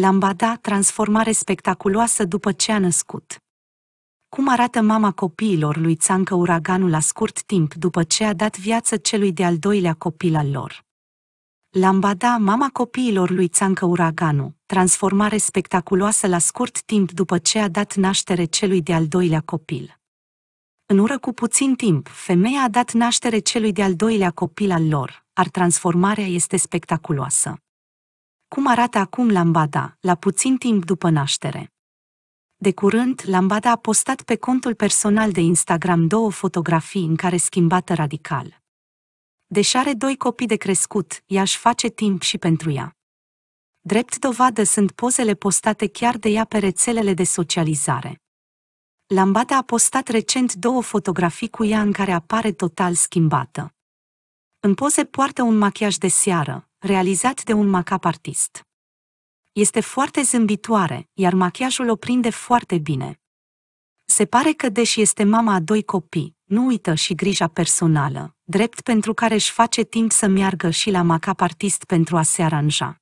Lambada transformare spectaculoasă după ce a născut. Cum arată mama copiilor lui Țancă uraganul la scurt timp după ce a dat viață celui de-al doilea copil al lor? Lambada, mama copiilor lui Țancă Uraganu, transformare spectaculoasă la scurt timp după ce a dat naștere celui de-al doilea copil. În ură cu puțin timp, femeia a dat naștere celui de-al doilea copil al lor, ar transformarea este spectaculoasă. Cum arată acum Lambada, la puțin timp după naștere? De curând, Lambada a postat pe contul personal de Instagram două fotografii în care schimbată radical. Deși are doi copii de crescut, ea își face timp și pentru ea. Drept dovadă sunt pozele postate chiar de ea pe rețelele de socializare. Lambada a postat recent două fotografii cu ea în care apare total schimbată. În poze poartă un machiaj de seară, realizat de un macap artist. Este foarte zâmbitoare, iar machiajul o prinde foarte bine. Se pare că, deși este mama a doi copii, nu uită și grija personală, drept pentru care își face timp să meargă și la macap artist pentru a se aranja.